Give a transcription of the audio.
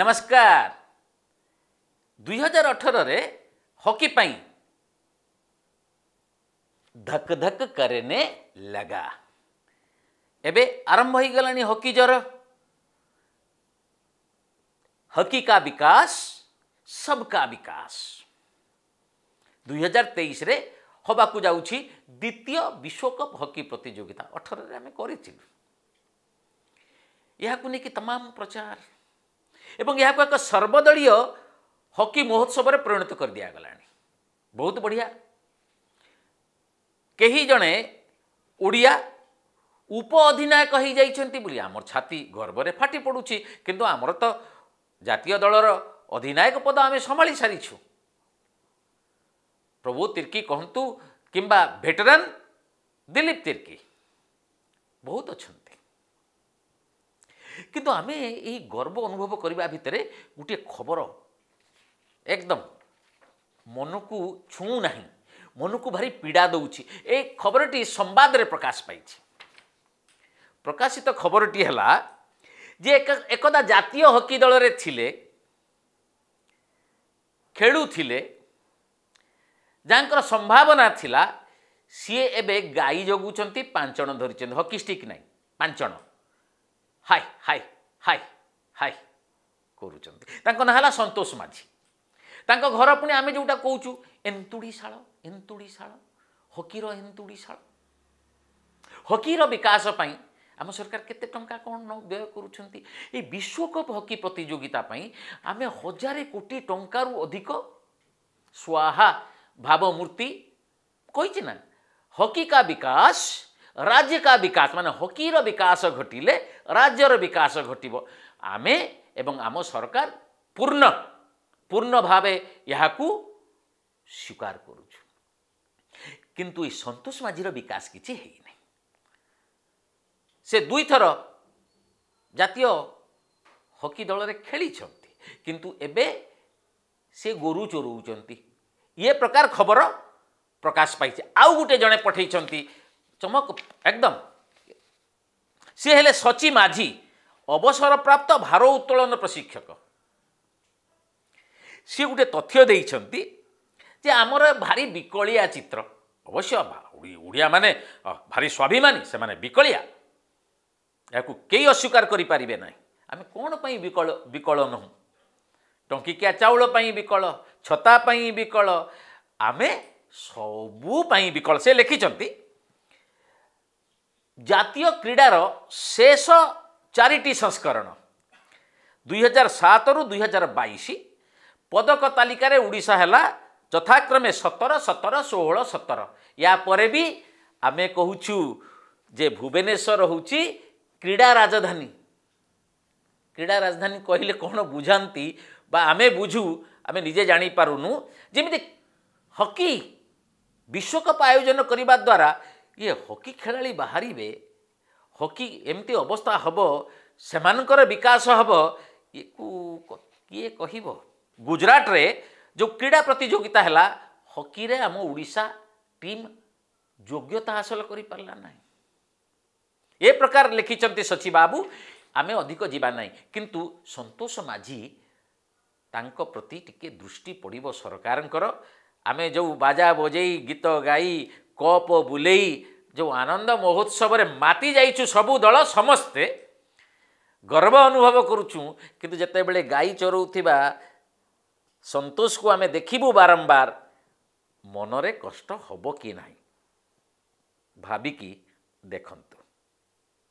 नमस्कार ଦୁଇହଜାର हजार अठर ପାଇଁ हकी धक କରେନେ ଲଗା ଏବେ ଆରମ୍ଭ ହୋଇଗଲାଣି ହକି ଜ୍ୱର हकी का विकास सबका विकास दुई हजार तेईस हवाकू जा द्वितीय विश्वकप हकी प्रतिजोगिता अठर आम कर तमाम प्रचार ଏବଂ ଏହାକୁ ଏକ ସର୍ବଦଳୀୟ ହକି ମହୋତ୍ସବରେ ପରିଣତ କରିଦିଆଗଲାଣି ବହୁତ ବଢ଼ିଆ କେହି ଜଣେ ଓଡ଼ିଆ ଉପ ଅଧିନାୟକ ହୋଇଯାଇଛନ୍ତି ବୋଲି ଆମର ଛାତି ଗର୍ବରେ ଫାଟି ପଡ଼ୁଛି କିନ୍ତୁ ଆମର ତ ଜାତୀୟ ଦଳର ଅଧିନାୟକ ପଦ ଆମେ ସମ୍ଭାଳି ସାରିଛୁ ପ୍ରଭୁ ତିର୍କି କହନ୍ତୁ କିମ୍ବା ଭେଟେରାନ୍ ଦିଲ୍ଲୀପ ତିର୍କି ବହୁତ ଅଛନ୍ତି କିନ୍ତୁ ଆମେ ଏଇ ଗର୍ବ ଅନୁଭବ କରିବା ଭିତରେ ଗୋଟିଏ ଖବର ଏକଦମ ମନକୁ ଛୁଉଁ ନାହିଁ ମନକୁ ଭାରି ପୀଡ଼ା ଦେଉଛି ଏ ଖବରଟି ସମ୍ବାଦରେ ପ୍ରକାଶ ପାଇଛି ପ୍ରକାଶିତ ଖବରଟି ହେଲା ଯେ ଏକଦା ଜାତୀୟ ହକି ଦଳରେ ଥିଲେ ଖେଳୁଥିଲେ ଯାହାଙ୍କର ସମ୍ଭାବନା ଥିଲା ସିଏ ଏବେ ଗାଈ ଜଗୁଛନ୍ତି ପାଞ୍ଚଣ ଧରିଛନ୍ତି ହକି ଷ୍ଟିକ୍ ନାହିଁ ପାଞ୍ଚଣ ହାଇ ହାଇ ହାଇ ହାଇ କରୁଛନ୍ତି ତାଙ୍କ ନାଁ ହେଲା ସନ୍ତୋଷ ମାଝି ତାଙ୍କ ଘର ପୁଣି ଆମେ ଯେଉଁଟା କହୁଛୁ ଏନ୍ତୁଡ଼ି ଶାଳ ଏନ୍ତୁଡ଼ି ଶାଳ ହକିର ଏନ୍ତୁଡ଼ି ଶାଳ ହକିର ବିକାଶ ପାଇଁ ଆମ ସରକାର କେତେ ଟଙ୍କା କ'ଣ ବ୍ୟୟ କରୁଛନ୍ତି ଏଇ ବିଶ୍ୱକପ୍ ହକି ପ୍ରତିଯୋଗିତା ପାଇଁ ଆମେ ହଜାରେ କୋଟି ଟଙ୍କାରୁ ଅଧିକ ସ୍ୱାହା ଭାବମୂର୍ତ୍ତି କହିଛି ନା ହକି କା ବିକାଶ ରାଜ୍ୟ କା ବିକାଶ ମାନେ ହକିର ବିକାଶ ଘଟିଲେ ରାଜ୍ୟର ବିକାଶ ଘଟିବ ଆମେ ଏବଂ ଆମ ସରକାର ପୂର୍ଣ୍ଣ ପୂର୍ଣ୍ଣ ଭାବେ ଏହାକୁ ସ୍ୱୀକାର କରୁଛୁ କିନ୍ତୁ ଏ ସନ୍ତୋଷ ମାଝୀର ବିକାଶ କିଛି ହେଇନାହିଁ ସେ ଦୁଇଥର ଜାତୀୟ ହକି ଦଳରେ ଖେଳିଛନ୍ତି କିନ୍ତୁ ଏବେ ସେ ଗୋରୁ ଚୋରଉଛନ୍ତି ଇଏ ପ୍ରକାର ଖବର ପ୍ରକାଶ ପାଇଛି ଆଉ ଗୋଟେ ଜଣେ ପଠେଇଛନ୍ତି ଚମକ ଏକଦମ ସିଏ ହେଲେ ସଚି ମାଝି ଅବସରପ୍ରାପ୍ତ ଭାର ଉତ୍ତୋଳନ ପ୍ରଶିକ୍ଷକ ସିଏ ଗୋଟେ ତଥ୍ୟ ଦେଇଛନ୍ତି ଯେ ଆମର ଭାରି ବିକଳିଆ ଚିତ୍ର ଅବଶ୍ୟ ଓଡ଼ିଆମାନେ ଭାରି ସ୍ୱାଭିମାନୀ ସେମାନେ ବିକଳିଆ ଏହାକୁ କେହି ଅସ୍ୱୀକାର କରିପାରିବେ ନାହିଁ ଆମେ କ'ଣ ପାଇଁ ବିକଳ ବିକଳ ନୁହଁ ଟଙ୍କିକିଆ ଚାଉଳ ପାଇଁ ବିକଳ ଛତା ପାଇଁ ବିକଳ ଆମେ ସବୁ ପାଇଁ ବିକଳ ସେ ଲେଖିଛନ୍ତି জাতীয় ক্রীড়ার শেষ চারিটি সংস্করণ দুই হাজার সাতরু দুই হাজার বাইশ পদক তালিকায় ওড়শা হল যথাক্রমে সতর সতর ষোহল সতর ইয়াপরে বি আমি কুছু যে ভুবনেশ্বর হচ্ছে ক্রীড়া রাজধানী ক্রীড়া রাজধানী কহিলে কোণ বুঝাতে বা আমি বুঝু আমি নিজে জাঁপারুনু যেমি হকি বিশ্বকপ আয়োজন করা দ্বারা ଇଏ ହକି ଖେଳାଳି ବାହାରିବେ ହକି ଏମିତି ଅବସ୍ଥା ହେବ ସେମାନଙ୍କର ବିକାଶ ହେବ ଏକୁ କିଏ କହିବ ଗୁଜୁରାଟରେ ଯେଉଁ କ୍ରୀଡ଼ା ପ୍ରତିଯୋଗିତା ହେଲା ହକିରେ ଆମ ଓଡ଼ିଶା ଟିମ୍ ଯୋଗ୍ୟତା ହାସଲ କରିପାରିଲା ନାହିଁ ଏ ପ୍ରକାର ଲେଖିଛନ୍ତି ସଚିବ ବାବୁ ଆମେ ଅଧିକ ଯିବା ନାହିଁ କିନ୍ତୁ ସନ୍ତୋଷ ମାଝି ତାଙ୍କ ପ୍ରତି ଟିକିଏ ଦୃଷ୍ଟି ପଡ଼ିବ ସରକାରଙ୍କର ଆମେ ଯେଉଁ ବାଜା ବଜେଇ ଗୀତ ଗାଇ କପ ବୁଲେଇ ଯେଉଁ ଆନନ୍ଦ ମହୋତ୍ସବରେ ମାତି ଯାଇଛୁ ସବୁ ଦଳ ସମସ୍ତେ ଗର୍ବ ଅନୁଭବ କରୁଛୁ କିନ୍ତୁ ଯେତେବେଳେ ଗାଈ ଚରାଉଥିବା ସନ୍ତୋଷକୁ ଆମେ ଦେଖିବୁ ବାରମ୍ବାର ମନରେ କଷ୍ଟ ହେବ କି ନାହିଁ ଭାବିକି ଦେଖନ୍ତୁ